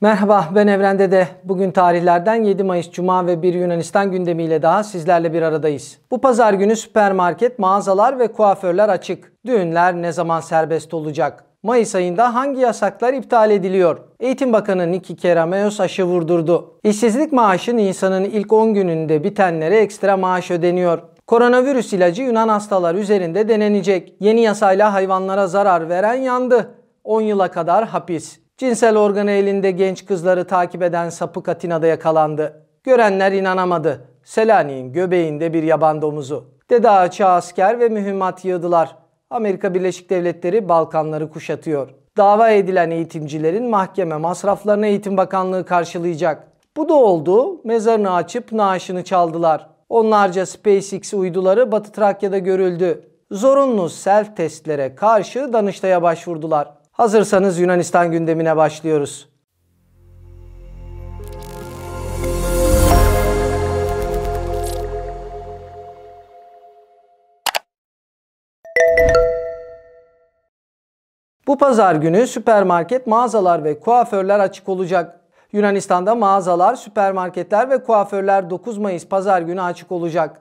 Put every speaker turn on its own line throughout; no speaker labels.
Merhaba ben Evrende de bugün tarihlerden 7 Mayıs Cuma ve 1 Yunanistan gündemiyle daha sizlerle bir aradayız. Bu pazar günü süpermarket, mağazalar ve kuaförler açık. Düğünler ne zaman serbest olacak? Mayıs ayında hangi yasaklar iptal ediliyor? Eğitim Bakanı Niki Kerameos aşı vurdurdu. İşsizlik maaşı Nisan'ın ilk 10 gününde bitenlere ekstra maaş ödeniyor. Koronavirüs ilacı Yunan hastalar üzerinde denenecek. Yeni yasayla hayvanlara zarar veren yandı. 10 yıla kadar hapis. Cinsel organı elinde genç kızları takip eden sapık Atina'da yakalandı. Görenler inanamadı. Selanik'in göbeğinde bir yaban domuzu. Dede ağaça asker ve mühimmat yığdılar. Amerika Birleşik Devletleri Balkanları kuşatıyor. Dava edilen eğitimcilerin mahkeme masraflarını Eğitim Bakanlığı karşılayacak. Bu da oldu. Mezarını açıp naaşını çaldılar. Onlarca SpaceX uyduları Batı Trakya'da görüldü. Zorunlu self testlere karşı Danıştay'a başvurdular. Hazırsanız Yunanistan gündemine başlıyoruz. Bu pazar günü süpermarket, mağazalar ve kuaförler açık olacak. Yunanistan'da mağazalar, süpermarketler ve kuaförler 9 Mayıs pazar günü açık olacak.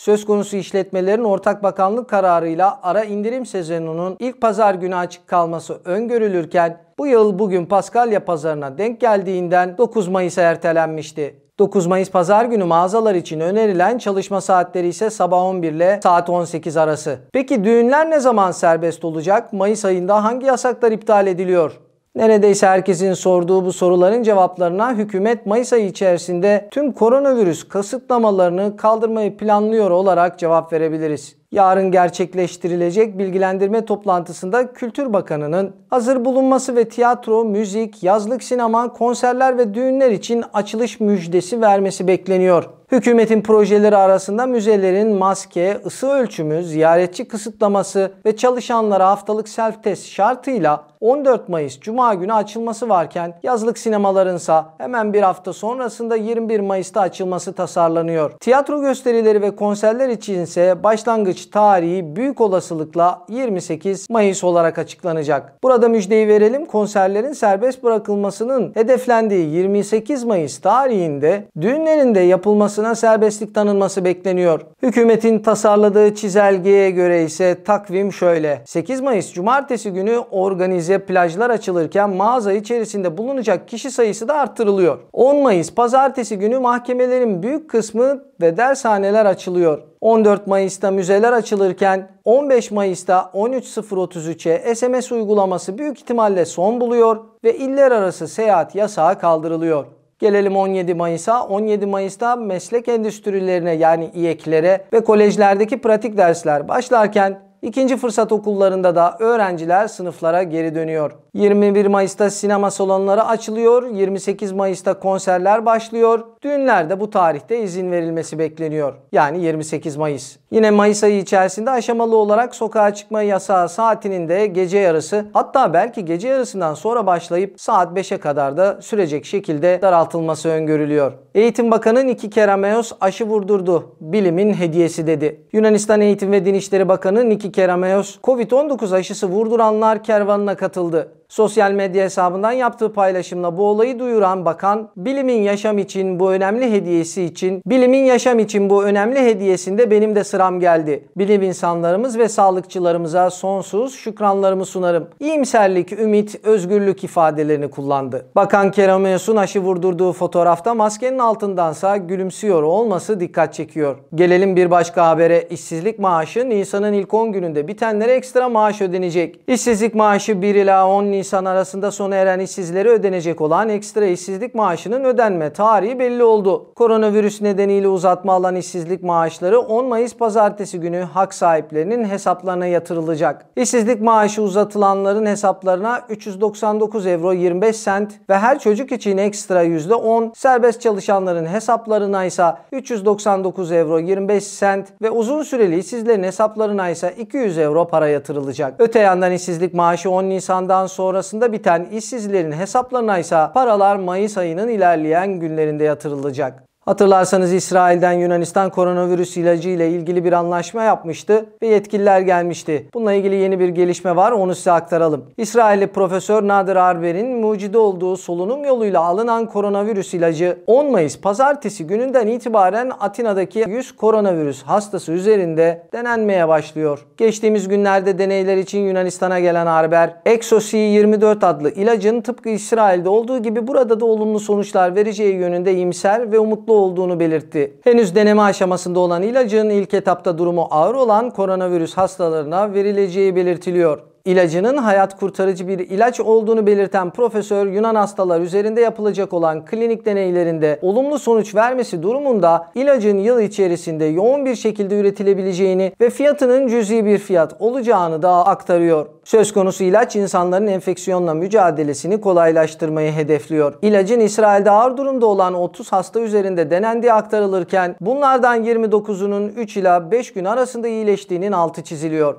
Söz konusu işletmelerin ortak bakanlık kararıyla ara indirim sezonunun ilk pazar günü açık kalması öngörülürken bu yıl bugün Paskalya pazarına denk geldiğinden 9 Mayıs'a ertelenmişti. 9 Mayıs pazar günü mağazalar için önerilen çalışma saatleri ise sabah 11 ile saat 18 arası. Peki düğünler ne zaman serbest olacak? Mayıs ayında hangi yasaklar iptal ediliyor? Neredeyse herkesin sorduğu bu soruların cevaplarına hükümet Mayıs ayı içerisinde tüm koronavirüs kısıtlamalarını kaldırmayı planlıyor olarak cevap verebiliriz. Yarın gerçekleştirilecek bilgilendirme toplantısında Kültür Bakanı'nın hazır bulunması ve tiyatro, müzik, yazlık sinema, konserler ve düğünler için açılış müjdesi vermesi bekleniyor. Hükümetin projeleri arasında müzelerin maske, ısı ölçümü, ziyaretçi kısıtlaması ve çalışanlara haftalık self-test şartıyla 14 Mayıs Cuma günü açılması varken yazlık sinemalarınsa hemen bir hafta sonrasında 21 Mayıs'ta açılması tasarlanıyor. Tiyatro gösterileri ve konserler için ise başlangıç tarihi büyük olasılıkla 28 Mayıs olarak açıklanacak. Burada müjdeyi verelim konserlerin serbest bırakılmasının hedeflendiği 28 Mayıs tarihinde düğünlerinde yapılması Başkasına serbestlik tanınması bekleniyor. Hükümetin tasarladığı çizelgeye göre ise takvim şöyle. 8 Mayıs Cumartesi günü organize plajlar açılırken mağaza içerisinde bulunacak kişi sayısı da arttırılıyor. 10 Mayıs Pazartesi günü mahkemelerin büyük kısmı ve dershaneler açılıyor. 14 Mayıs'ta müzeler açılırken 15 Mayıs'ta 13.033'e SMS uygulaması büyük ihtimalle son buluyor ve iller arası seyahat yasağı kaldırılıyor. Gelelim 17 Mayıs'a. 17 Mayıs'ta meslek endüstrilerine yani İEK'lere ve kolejlerdeki pratik dersler başlarken ikinci fırsat okullarında da öğrenciler sınıflara geri dönüyor. 21 Mayıs'ta sinema salonları açılıyor. 28 Mayıs'ta konserler başlıyor. Düğünlerde bu tarihte izin verilmesi bekleniyor. Yani 28 Mayıs. Yine Mayıs ayı içerisinde aşamalı olarak sokağa çıkma yasağı saatinin de gece yarısı hatta belki gece yarısından sonra başlayıp saat 5'e kadar da sürecek şekilde daraltılması öngörülüyor. Eğitim Bakanı Niki Kerameos aşı vurdurdu. Bilimin hediyesi dedi. Yunanistan Eğitim ve Din İşleri Bakanı Niki Kerameos COVID-19 aşısı vurduranlar kervanına katıldı. Sosyal medya hesabından yaptığı paylaşımla bu olayı duyuran bakan bilimin yaşam için bu önemli hediyesi için bilimin yaşam için bu önemli hediyesinde benim de sıram geldi. Bilim insanlarımız ve sağlıkçılarımıza sonsuz şükranlarımı sunarım. İyimserlik, ümit, özgürlük ifadelerini kullandı. Bakan Kerem Ösun aşı vurdurduğu fotoğrafta maskenin altındansa gülümsüyor olması dikkat çekiyor. Gelelim bir başka habere. İşsizlik maaşı Nisan'ın ilk 10 gününde bitenlere ekstra maaş ödenecek. İşsizlik maaşı 1 ila 10 Nisan arasında sona eren işsizlere ödenecek olan ekstra işsizlik maaşının ödenme tarihi belli oldu. Koronavirüs nedeniyle uzatma alan işsizlik maaşları 10 Mayıs pazartesi günü hak sahiplerinin hesaplarına yatırılacak. İşsizlik maaşı uzatılanların hesaplarına 399 euro 25 sent ve her çocuk için ekstra %10, serbest çalışanların hesaplarına ise 399 euro 25 sent ve uzun süreli işsizlerin hesaplarına ise 200 euro para yatırılacak. Öte yandan işsizlik maaşı 10 Nisan'dan sonra sonrasında biten işsizlerin hesaplarına ise paralar Mayıs ayının ilerleyen günlerinde yatırılacak. Hatırlarsanız İsrail'den Yunanistan koronavirüs ilacı ile ilgili bir anlaşma yapmıştı ve yetkililer gelmişti. Bununla ilgili yeni bir gelişme var onu size aktaralım. İsrailli Profesör Nadir Arber'in mucide olduğu solunum yoluyla alınan koronavirüs ilacı 10 Mayıs pazartesi gününden itibaren Atina'daki 100 koronavirüs hastası üzerinde denenmeye başlıyor. Geçtiğimiz günlerde deneyler için Yunanistan'a gelen Arber, Exosi 24 adlı ilacın tıpkı İsrail'de olduğu gibi burada da olumlu sonuçlar vereceği yönünde imser ve umutlu olduğunu belirtti. Henüz deneme aşamasında olan ilacın ilk etapta durumu ağır olan koronavirüs hastalarına verileceği belirtiliyor ilacının hayat kurtarıcı bir ilaç olduğunu belirten profesör Yunan hastalar üzerinde yapılacak olan klinik deneylerinde olumlu sonuç vermesi durumunda ilacın yıl içerisinde yoğun bir şekilde üretilebileceğini ve fiyatının cüzi bir fiyat olacağını da aktarıyor. Söz konusu ilaç insanların enfeksiyonla mücadelesini kolaylaştırmayı hedefliyor. İlacın İsrail'de ağır durumda olan 30 hasta üzerinde denendiği aktarılırken bunlardan 29'unun 3 ila 5 gün arasında iyileştiğinin altı çiziliyor.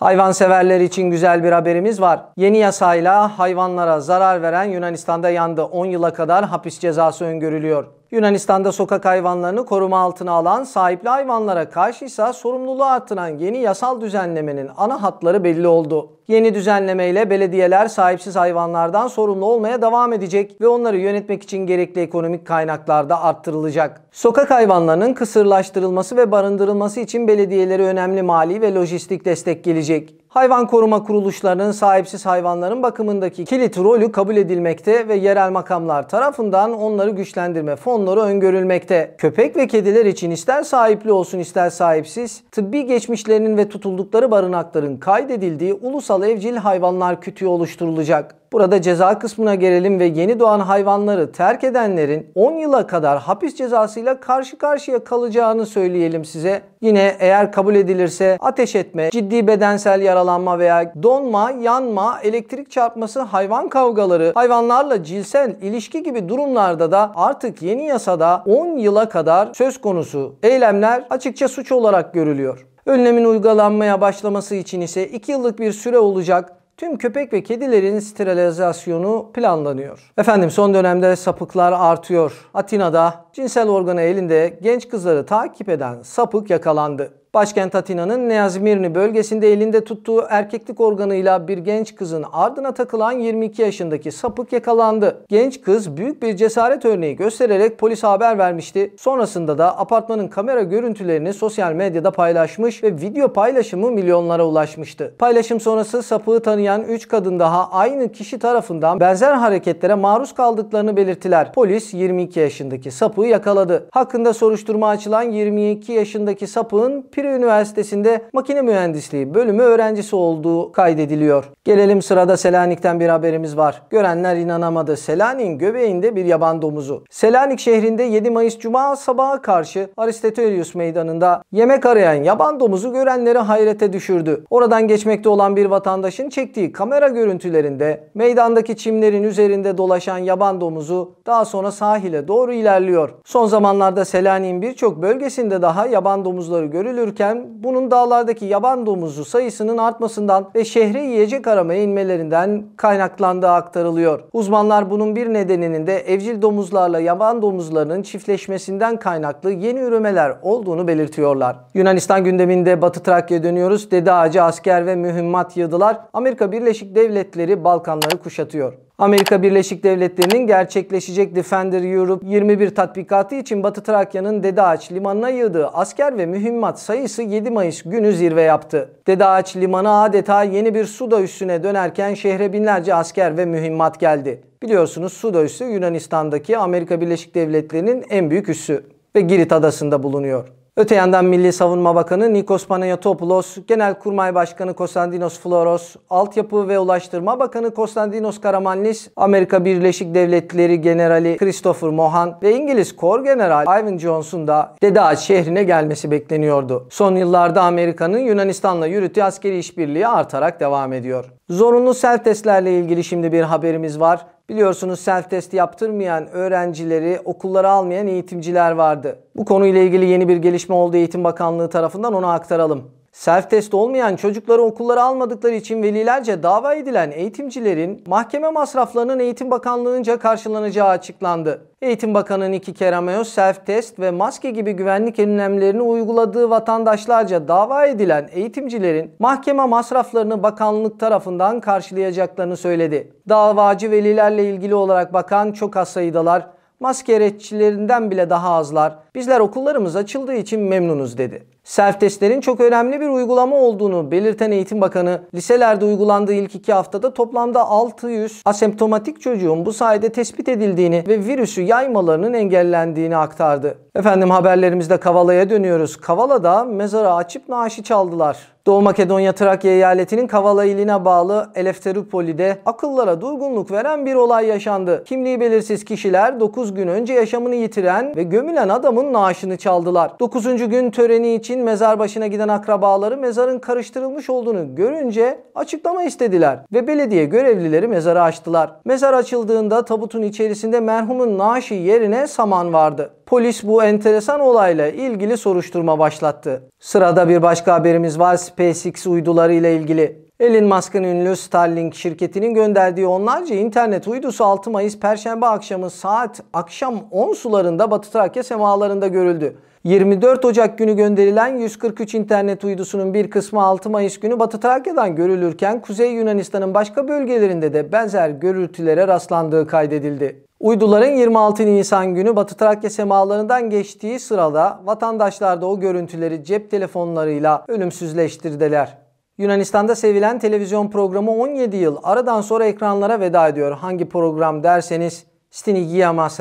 Hayvanseverler için güzel bir haberimiz var. Yeni yasayla hayvanlara zarar veren Yunanistan'da yandı. 10 yıla kadar hapis cezası öngörülüyor. Yunanistan'da sokak hayvanlarını koruma altına alan, sahipli hayvanlara karşıysa sorumluluğu artıran yeni yasal düzenlemenin ana hatları belli oldu. Yeni düzenlemeyle belediyeler sahipsiz hayvanlardan sorumlu olmaya devam edecek ve onları yönetmek için gerekli ekonomik kaynaklar da arttırılacak. Sokak hayvanlarının kısırlaştırılması ve barındırılması için belediyelere önemli mali ve lojistik destek gelecek. Hayvan koruma kuruluşlarının sahipsiz hayvanların bakımındaki kilit rolü kabul edilmekte ve yerel makamlar tarafından onları güçlendirme fonları öngörülmekte. Köpek ve kediler için ister sahipli olsun ister sahipsiz, tıbbi geçmişlerinin ve tutuldukları barınakların kaydedildiği ulusal yasal evcil hayvanlar kütüğü oluşturulacak. Burada ceza kısmına gelelim ve yeni doğan hayvanları terk edenlerin 10 yıla kadar hapis cezasıyla karşı karşıya kalacağını söyleyelim size. Yine eğer kabul edilirse ateş etme, ciddi bedensel yaralanma veya donma, yanma, elektrik çarpması, hayvan kavgaları, hayvanlarla cinsel ilişki gibi durumlarda da artık yeni yasada 10 yıla kadar söz konusu eylemler açıkça suç olarak görülüyor. Önlemin uygulanmaya başlaması için ise 2 yıllık bir süre olacak tüm köpek ve kedilerin sterilizasyonu planlanıyor. Efendim son dönemde sapıklar artıyor. Atina'da cinsel organı elinde genç kızları takip eden sapık yakalandı. Başkent Atina'nın Neazmirni bölgesinde elinde tuttuğu erkeklik organıyla bir genç kızın ardına takılan 22 yaşındaki sapık yakalandı. Genç kız büyük bir cesaret örneği göstererek polise haber vermişti. Sonrasında da apartmanın kamera görüntülerini sosyal medyada paylaşmış ve video paylaşımı milyonlara ulaşmıştı. Paylaşım sonrası sapığı tanıyan 3 kadın daha aynı kişi tarafından benzer hareketlere maruz kaldıklarını belirttiler. Polis 22 yaşındaki sapığı yakaladı. Hakkında soruşturma açılan 22 yaşındaki sapığın Piri Üniversitesi'nde makine mühendisliği bölümü öğrencisi olduğu kaydediliyor. Gelelim sırada Selanik'ten bir haberimiz var. Görenler inanamadı. Selanik'in göbeğinde bir yaban domuzu. Selanik şehrinde 7 Mayıs Cuma sabaha karşı Aristotelius Meydanı'nda yemek arayan yaban domuzu görenleri hayrete düşürdü. Oradan geçmekte olan bir vatandaşın çektiği kamera görüntülerinde meydandaki çimlerin üzerinde dolaşan yaban domuzu daha sonra sahile doğru ilerliyor. Son zamanlarda Selanik'in birçok bölgesinde daha yaban domuzları görülür görülürken bunun dağlardaki yaban domuzu sayısının artmasından ve şehre yiyecek aramaya inmelerinden kaynaklandığı aktarılıyor. Uzmanlar bunun bir nedeninin de evcil domuzlarla yaban domuzlarının çiftleşmesinden kaynaklı yeni üremeler olduğunu belirtiyorlar. Yunanistan gündeminde Batı Trakya dönüyoruz. Dede ağacı asker ve mühimmat yığdılar. Amerika Birleşik Devletleri Balkanları kuşatıyor. Amerika Birleşik Devletleri'nin gerçekleşecek Defender Europe 21 tatbikatı için Batı Trakya'nın Dede limanına yığdığı asker ve mühimmat sayısı 7 Mayıs günü zirve yaptı. Dede limanı adeta yeni bir Suda üssüne dönerken şehre binlerce asker ve mühimmat geldi. Biliyorsunuz Suda üssü Yunanistan'daki Amerika Birleşik Devletleri'nin en büyük üssü ve Girit adasında bulunuyor. Öte yandan Milli Savunma Bakanı Nikos Panayotopoulos, Genelkurmay Başkanı Konstantinos Floros, Altyapı ve Ulaştırma Bakanı Konstantinos Karamanlis, Amerika Birleşik Devletleri Generali Christopher Mohan ve İngiliz Kor General Ivan Johnson da Dede şehrine gelmesi bekleniyordu. Son yıllarda Amerika'nın Yunanistan'la yürüttüğü askeri işbirliği artarak devam ediyor. Zorunlu sel testlerle ilgili şimdi bir haberimiz var. Biliyorsunuz self test yaptırmayan öğrencileri okullara almayan eğitimciler vardı. Bu konuyla ilgili yeni bir gelişme oldu Eğitim Bakanlığı tarafından onu aktaralım. Self test olmayan çocukları okullara almadıkları için velilerce dava edilen eğitimcilerin mahkeme masraflarının Eğitim Bakanlığı'nca karşılanacağı açıklandı. Eğitim Bakanı Niki Kerameo self test ve maske gibi güvenlik önlemlerini uyguladığı vatandaşlarca dava edilen eğitimcilerin mahkeme masraflarını bakanlık tarafından karşılayacaklarını söyledi. Davacı velilerle ilgili olarak bakan çok az sayıdalar maske eretçilerinden bile daha azlar. Bizler okullarımız açıldığı için memnunuz dedi. Self-testlerin çok önemli bir uygulama olduğunu belirten Eğitim Bakanı, liselerde uygulandığı ilk iki haftada toplamda 600 asemptomatik çocuğun bu sayede tespit edildiğini ve virüsü yaymalarının engellendiğini aktardı. Efendim haberlerimizde Kavala'ya dönüyoruz. Kavala'da mezara açıp naaşı çaldılar. Doğu Makedonya Trakya eyaletinin Kavala iline bağlı Elefteripoli'de akıllara durgunluk veren bir olay yaşandı. Kimliği belirsiz kişiler 9 gün önce yaşamını yitiren ve gömülen adamın naaşını çaldılar. 9. gün töreni için için mezar başına giden akrabaları mezarın karıştırılmış olduğunu görünce açıklama istediler ve belediye görevlileri mezarı açtılar. Mezar açıldığında tabutun içerisinde merhumun naaşı yerine saman vardı. Polis bu enteresan olayla ilgili soruşturma başlattı. Sırada bir başka haberimiz var SpaceX uyduları ile ilgili. Elon Musk'ın ünlü Starlink şirketinin gönderdiği onlarca internet uydusu 6 Mayıs Perşembe akşamı saat akşam 10 sularında Batı Trakya semalarında görüldü. 24 Ocak günü gönderilen 143 internet uydusunun bir kısmı 6 Mayıs günü Batı Trakya'dan görülürken Kuzey Yunanistan'ın başka bölgelerinde de benzer görüntülere rastlandığı kaydedildi. Uyduların 26 Nisan günü Batı Trakya semalarından geçtiği sırada vatandaşlar da o görüntüleri cep telefonlarıyla ölümsüzleştirdiler. Yunanistan'da sevilen televizyon programı 17 yıl aradan sonra ekranlara veda ediyor. Hangi program derseniz Stini Giyamas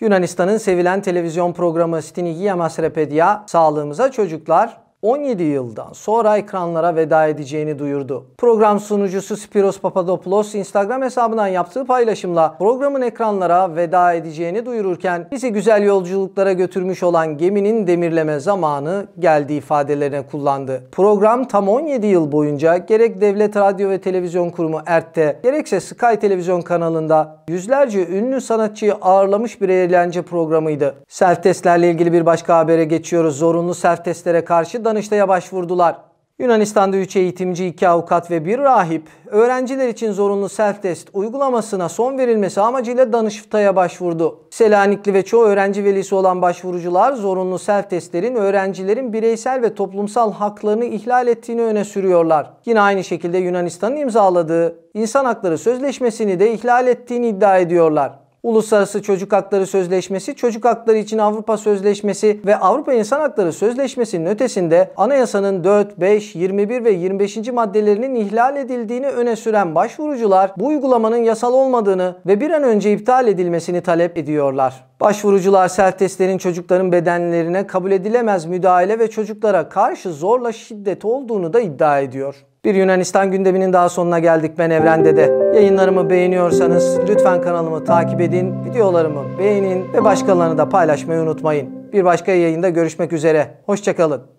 Yunanistan'ın sevilen televizyon programı Stinigi Masrepedia sağlığımıza çocuklar 17 yıldan sonra ekranlara veda edeceğini duyurdu. Program sunucusu Spiros Papadopoulos Instagram hesabından yaptığı paylaşımla programın ekranlara veda edeceğini duyururken bizi güzel yolculuklara götürmüş olan geminin demirleme zamanı geldi ifadelerine kullandı. Program tam 17 yıl boyunca gerek Devlet Radyo ve Televizyon Kurumu ERT'te gerekse Sky Televizyon kanalında yüzlerce ünlü sanatçıyı ağırlamış bir eğlence programıydı. Self testlerle ilgili bir başka habere geçiyoruz. Zorunlu self testlere karşı Danıştay'a başvurdular. Yunanistan'da 3 eğitimci, 2 avukat ve 1 rahip öğrenciler için zorunlu self-test uygulamasına son verilmesi amacıyla Danıştay'a başvurdu. Selanikli ve çoğu öğrenci velisi olan başvurucular zorunlu self-testlerin öğrencilerin bireysel ve toplumsal haklarını ihlal ettiğini öne sürüyorlar. Yine aynı şekilde Yunanistan'ın imzaladığı İnsan Hakları Sözleşmesi'ni de ihlal ettiğini iddia ediyorlar. Uluslararası Çocuk Hakları Sözleşmesi, Çocuk Hakları için Avrupa Sözleşmesi ve Avrupa İnsan Hakları Sözleşmesi'nin ötesinde anayasanın 4, 5, 21 ve 25. maddelerinin ihlal edildiğini öne süren başvurucular bu uygulamanın yasal olmadığını ve bir an önce iptal edilmesini talep ediyorlar. Başvurucular self testlerin çocukların bedenlerine kabul edilemez müdahale ve çocuklara karşı zorla şiddet olduğunu da iddia ediyor. Bir Yunanistan gündeminin daha sonuna geldik. Ben Evrende de. Yayınlarımı beğeniyorsanız lütfen kanalımı takip edin, videolarımı beğenin ve başkalarını da paylaşmayı unutmayın. Bir başka yayında görüşmek üzere. Hoşçakalın.